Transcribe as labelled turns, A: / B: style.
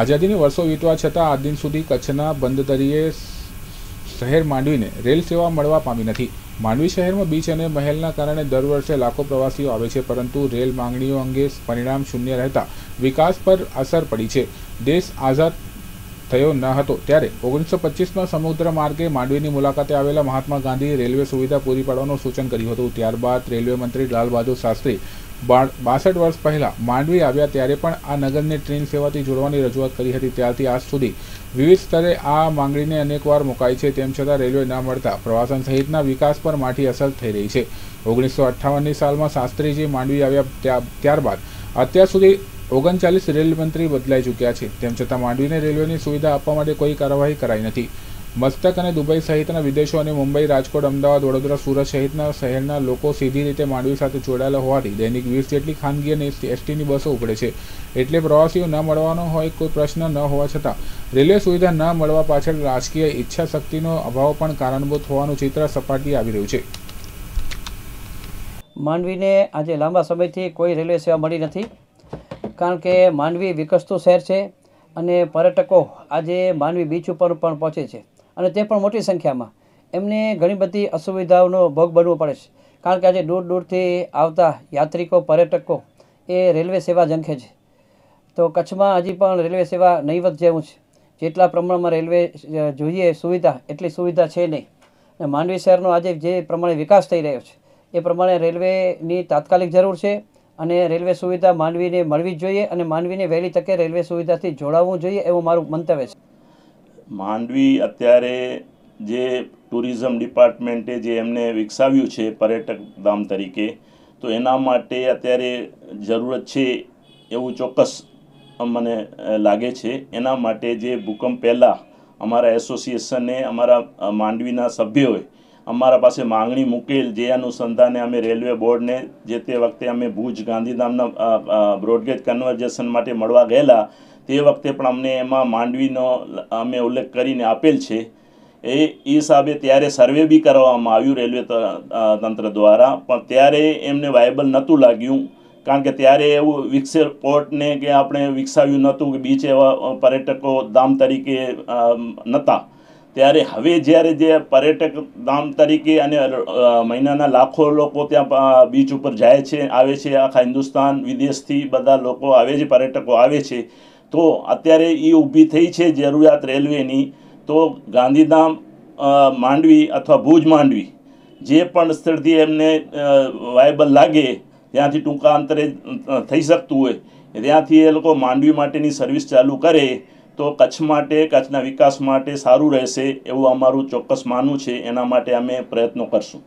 A: આઝાદીની વર્ષો વીતવા છતાં આ દિન સુધી કચ્છના બંધ શહેર માંડવીને રેલ સેવા મળવા પામી નથી માંડવી શહેરમાં બીચ અને મહેલના કારણે દર વર્ષે લાખો પ્રવાસીઓ આવે છે પરંતુ રેલ માંગણીઓ અંગે પરિણામ શૂન્ય રહેતા વિકાસ પર અસર પડી છે દેશ આઝાદ થયો ન હતો ત્યારે ઓગણીસો પચીસમાં સમુદ્ર માર્ગે માંડવીની મુલાકાતે આવેલા મહાત્મા ગાંધીએ રેલવે સુવિધા પૂરી પાડવાનું સૂચન કર્યું હતું ત્યારબાદ રેલવે મંત્રી લાલ બહાદુર શાસ્ત્રી બાસઠ વર્ષ પહેલાં માંડવી આવ્યા ત્યારે પણ આ નગરને ટ્રેન સેવાથી જોડવાની રજૂઆત કરી હતી ત્યારથી આજ સુધી વિવિધ સ્તરે આ માંગણીને અનેકવાર મુકાઈ છે તેમ છતાં રેલવે ન મળતા પ્રવાસન સહિતના વિકાસ પર માઠી અસર થઈ રહી છે ઓગણીસો અઠ્ઠાવનની સાલમાં શાસ્ત્રીજી માંડવી આવ્યા ત્યારબાદ અત્યાર સુધી ઓગણચાલીસ રેલ મંત્રી બદલાઈ ચૂક્યા છે તેમ છતાં માંડવીને રેલવેની સુવિધા આપવા માટે કોઈ કાર્યવાહી કરાઈ નથી મસ્તક અને દુબઈ સહિતના વિદેશો અને મુંબઈ રાજકોટ અમદાવાદ વડોદરા સુરત સહિતના શહેરના લોકો સીધી રીતે માંડવી સાથે જોડાયેલા હોવાથી દૈનિક વીસ જેટલી ખાનગી અને એસટીની બસો ઉપડે છે એટલે પ્રવાસીઓ ન મળવાનો હોય કોઈ પ્રશ્ન ન હોવા છતાં રેલવે સુવિધા ન મળવા પાછળ રાજકીય ઈચ્છા
B: શક્તિનો અભાવ પણ
A: કારણભૂત હોવાનું ચિત્ર સપાટી આવી રહ્યું છે
B: માંડવીને આજે લાંબા સમયથી કોઈ રેલવે સેવા મળી નથી કારણ કે માંડવી વિકસતું શહેર છે અને પર્યટકો આજે માંડવી બીચ ઉપર પણ પહોંચે છે અને તે પણ મોટી સંખ્યામાં એમને ઘણી બધી અસુવિધાઓનો ભોગ બનવો પડે છે કારણ કે આજે દૂર દૂરથી આવતા યાત્રિકો પર્યટકો એ રેલવે સેવા જંખે છે તો કચ્છમાં હજી પણ રેલવે સેવા નહીવત જેવું છે જેટલા પ્રમાણમાં રેલવે જોઈએ સુવિધા એટલી સુવિધા છે નહીં અને માંડવી શહેરનો આજે જે પ્રમાણે વિકાસ થઈ રહ્યો છે એ પ્રમાણે રેલવેની તાત્કાલિક જરૂર છે અને રેલવે સુવિધા માંડવીને મળવી જ જોઈએ અને માનવીને વહેલી તકે રેલવે સુવિધાથી જોડાવવું જોઈએ એવું મારું મંતવ્ય છે
C: માંડવી અત્યારે જે ટુરિઝમ ડિપાર્ટમેન્ટે જે એમને વિકસાવ્યું છે પર્યટક ધામ તરીકે તો એના માટે અત્યારે જરૂરત છે એવું ચોક્કસ મને લાગે છે એના માટે જે ભૂકંપ પહેલાં અમારા એસોસિએશને અમારા માંડવીના સભ્યોએ અમારા પાસે માંગણી મૂકેલ જે અનુસંધાને અમે રેલવે બોર્ડને જે તે વખતે અમે ભુજ ગાંધીધામના બ્રોડગેજ કન્વર્જેશન માટે મળવા ગયેલા તે વખતે પણ અમને એમાં માંડવીનો અમે ઉલ્લેખ કરીને આપેલ છે એ હિસાબે ત્યારે સર્વે બી કરવામાં આવ્યું રેલવે તંત્ર દ્વારા પણ ત્યારે એમને વાયબલ નહોતું લાગ્યું કારણ કે ત્યારે એવું વિકસે પોર્ટને કે આપણે વિકસાવ્યું નહોતું કે બીચ એવા પર્યટકો ધામ તરીકે નહોતા ત્યારે હવે જ્યારે જે પર્યટક ધામ તરીકે અને મહિનાના લાખો લોકો ત્યાં બીચ ઉપર જાય છે આવે છે આખા હિન્દુસ્તાન વિદેશથી બધા લોકો આવે છે પર્યટકો આવે છે તો અત્યારે એ ઊભી થઈ છે જરૂરિયાત રેલવેની તો ગાંધીધામ માંડવી અથવા ભુજ માંડવી જે પણ સ્થળથી એમને વાયબલ લાગે ત્યાંથી ટૂંકા અંતરે થઈ શકતું હોય ત્યાંથી એ લોકો માંડવી માટેની સર્વિસ ચાલુ કરે તો કચ્છ માટે કચ્છના વિકાસ માટે સારું રહેશે એવું અમારું ચોક્કસ માનવું છે એના માટે અમે પ્રયત્નો કરશું